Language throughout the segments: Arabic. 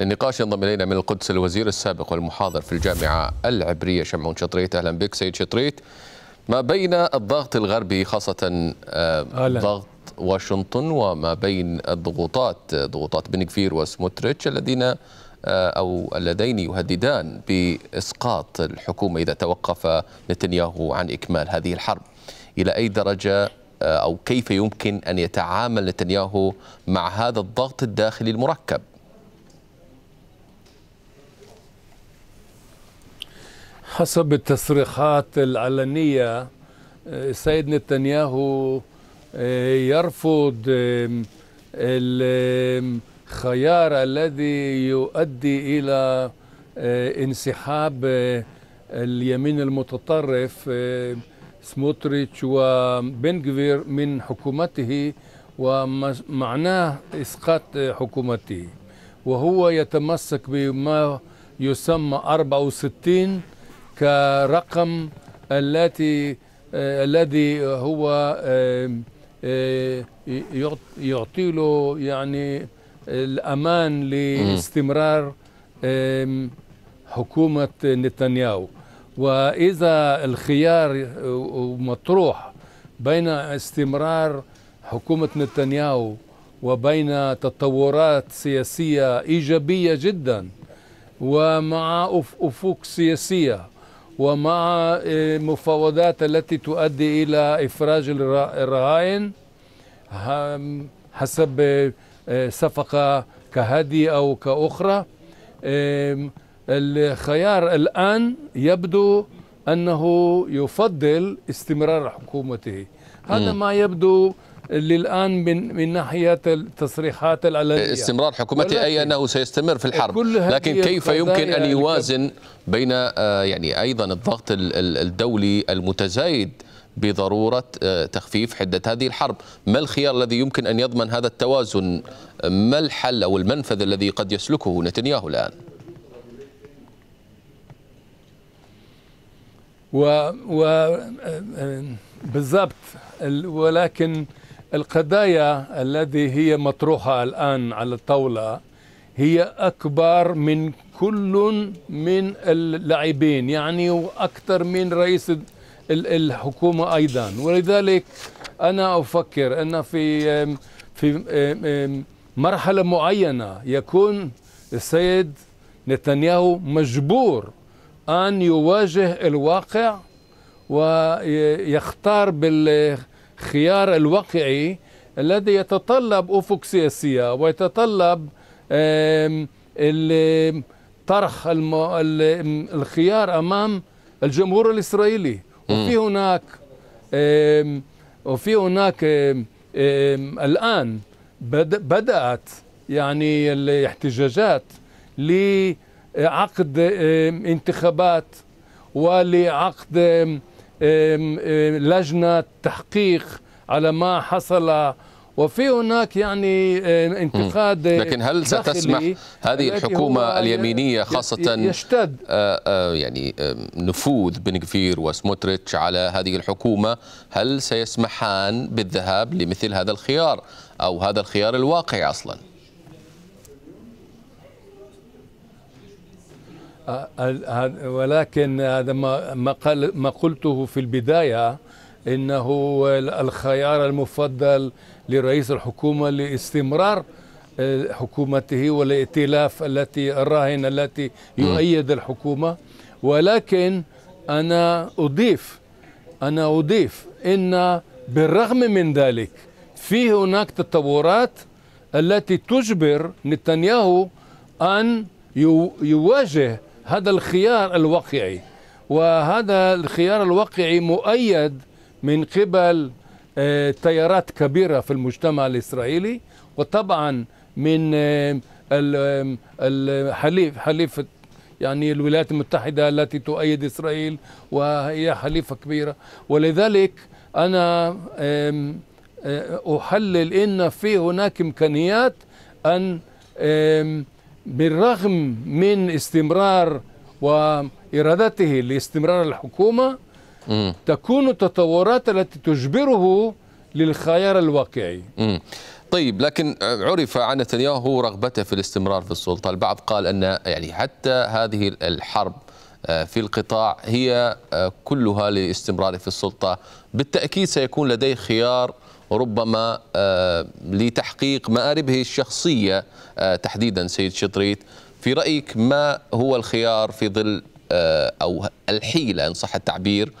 للنقاش ينضم الينا من القدس الوزير السابق والمحاضر في الجامعه العبريه شمعون شطريت اهلا بك سيد شطريت ما بين الضغط الغربي خاصه آه، أهلا. ضغط واشنطن وما بين الضغوطات ضغوطات بن كفير وسموتريتش الذين آه، او اللذين يهددان باسقاط الحكومه اذا توقف نتنياهو عن اكمال هذه الحرب الى اي درجه آه، او كيف يمكن ان يتعامل نتنياهو مع هذا الضغط الداخلي المركب حسب التصريحات العلنية السيد آه، نتنياهو آه، يرفض الخيار الذي يؤدي إلى آه، انسحاب اليمين المتطرف سموتريتش وبنغفير من حكومته ومعناه إسقاط حكومته وهو يتمسك بما يسمى 64 كرقم التي آه، الذي هو آه، آه، يعطي له يعني الامان لاستمرار حكومه نتنياهو واذا الخيار مطروح بين استمرار حكومه نتنياهو وبين تطورات سياسيه ايجابيه جدا ومع افق سياسيه ومع آه، المفاوضات التي تؤدي إلى إفراج الرهائن حسب صفقة آه، كهذه أو كأخرى آه، الخيار الآن يبدو أنه يفضل استمرار حكومته هذا ما يبدو للان من من ناحيه التصريحات العلنيه استمرار حكومته اي انه سيستمر في الحرب لكن كيف يمكن ان يوازن بين آه، يعني ايضا الضغط الدولي المتزايد بضروره آه، تخفيف حده هذه الحرب، ما الخيار الذي يمكن ان يضمن هذا التوازن؟ ما الحل او المنفذ الذي قد يسلكه نتنياهو الان؟ و, و آه، بالضبط ولكن القضايا التي هي مطروحة الآن على الطاولة هي أكبر من كل من اللاعبين يعني وأكثر من رئيس الحكومة أيضا ولذلك أنا أفكر أن في في مرحلة معينة يكون السيد نتنياهو مجبور أن يواجه الواقع ويختار بال خيار الواقعي الذي يتطلب أفق سياسية ويتطلب طرح الخيار أمام الجمهور الإسرائيلي وفي هناك وفي هناك الآن بدأت يعني الاحتجاجات لعقد انتخابات ولعقد لجنه تحقيق على ما حصل وفي هناك يعني انتقاد لكن هل ستسمح هذه الحكومه اليمينيه خاصه يشتد آه، آه، يعني نفوذ بن غفير وسموتريتش على هذه الحكومه هل سيسمحان بالذهاب لمثل هذا الخيار او هذا الخيار الواقع اصلا ولكن هذا ما قال ما قلته في البدايه انه الخيار المفضل لرئيس الحكومه لاستمرار آه، حكومته والائتلاف التي الراهن التي يؤيد الحكومه ولكن انا اضيف انا اضيف ان بالرغم من ذلك في هناك تطورات التي تجبر نتنياهو ان يواجه هذا الخيار الواقعي وهذا الخيار الواقعي مؤيد من قبل آه، تيارات كبيرة في المجتمع الإسرائيلي وطبعا من آه، الحليف آه، حليفة يعني الولايات المتحدة التي تؤيد إسرائيل وهي حليفة كبيرة ولذلك أنا أحلل إن في هناك إمكانيات أن بالرغم من استمرار وإرادته لاستمرار الحكومة تكون التطورات التي تجبره للخيار الواقعي طيب لكن عرف عن نتنياهو رغبته في الاستمرار في السلطة البعض قال أن يعني حتى هذه الحرب آه، في القطاع هي آه، كلها لاستمراره في السلطة بالتأكيد سيكون لديه خيار ربما آه، لتحقيق مآربه الشخصية آه، تحديدا سيد شطريت في رأيك ما هو الخيار في ظل آه، أو الحيلة إن صح التعبير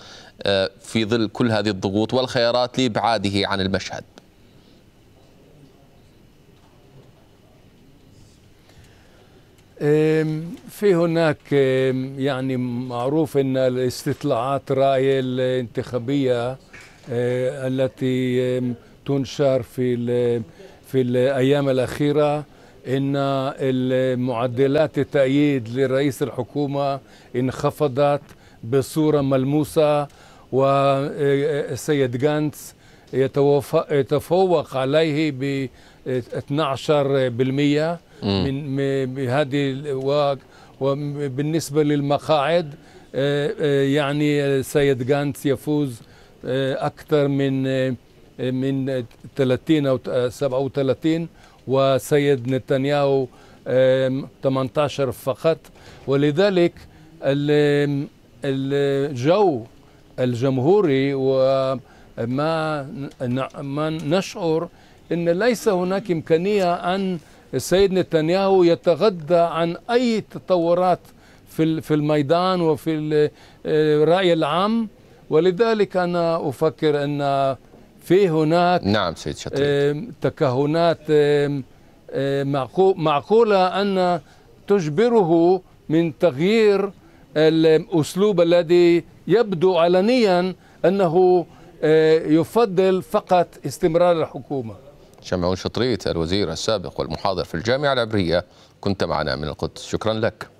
في ظل كل هذه الضغوط والخيارات لإبعاده عن المشهد في هناك يعني معروف ان الاستطلاعات راي الانتخابيه آه، التي تنشر في في الأيام الأخيرة إن معدلات التأييد لرئيس الحكومة انخفضت بصورة ملموسة والسيد آه، آه، جانتس يتفوق عليه ب 12% من هذه وبالنسبة للمقاعد يعني السيد جانتس يفوز آه، اكثر من آه، آه، من 30 او 37 وسيد نتنياهو 18 فقط ولذلك الجو الجمهوري وما ما نشعر ان ليس هناك امكانيه ان السيد نتنياهو يتغذى عن اي تطورات في في الميدان وفي الراي العام ولذلك أنا أفكر أن في هناك نعم سيد تكهنات معقولة أن تجبره من تغيير الأسلوب الذي يبدو علنيا أنه يفضل فقط استمرار الحكومة شمعون شطريت الوزير السابق والمحاضر في الجامعة العبرية كنت معنا من القدس شكرا لك